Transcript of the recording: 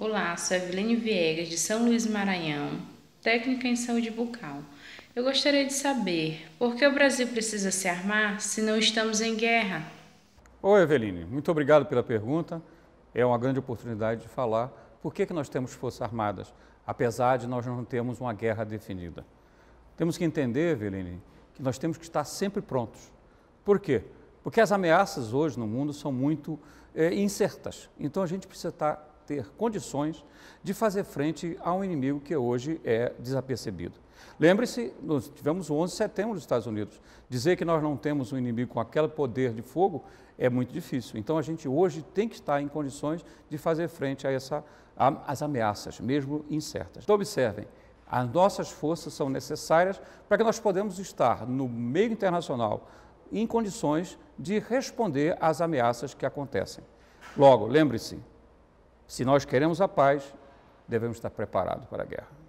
Olá, sou Evelene Viegas, de São Luís Maranhão, técnica em saúde bucal. Eu gostaria de saber por que o Brasil precisa se armar se não estamos em guerra? Oi, Eveline, muito obrigado pela pergunta. É uma grande oportunidade de falar por que, que nós temos Forças Armadas, apesar de nós não termos uma guerra definida. Temos que entender, Eveline, que nós temos que estar sempre prontos. Por quê? Porque as ameaças hoje no mundo são muito é, incertas. Então a gente precisa estar ter condições de fazer frente a um inimigo que hoje é desapercebido. Lembre-se, nós tivemos o 11 de setembro nos Estados Unidos. Dizer que nós não temos um inimigo com aquele poder de fogo é muito difícil. Então a gente hoje tem que estar em condições de fazer frente a essa às ameaças, mesmo incertas. Então observem, as nossas forças são necessárias para que nós podemos estar no meio internacional em condições de responder às ameaças que acontecem. Logo, lembre-se, se nós queremos a paz, devemos estar preparados para a guerra.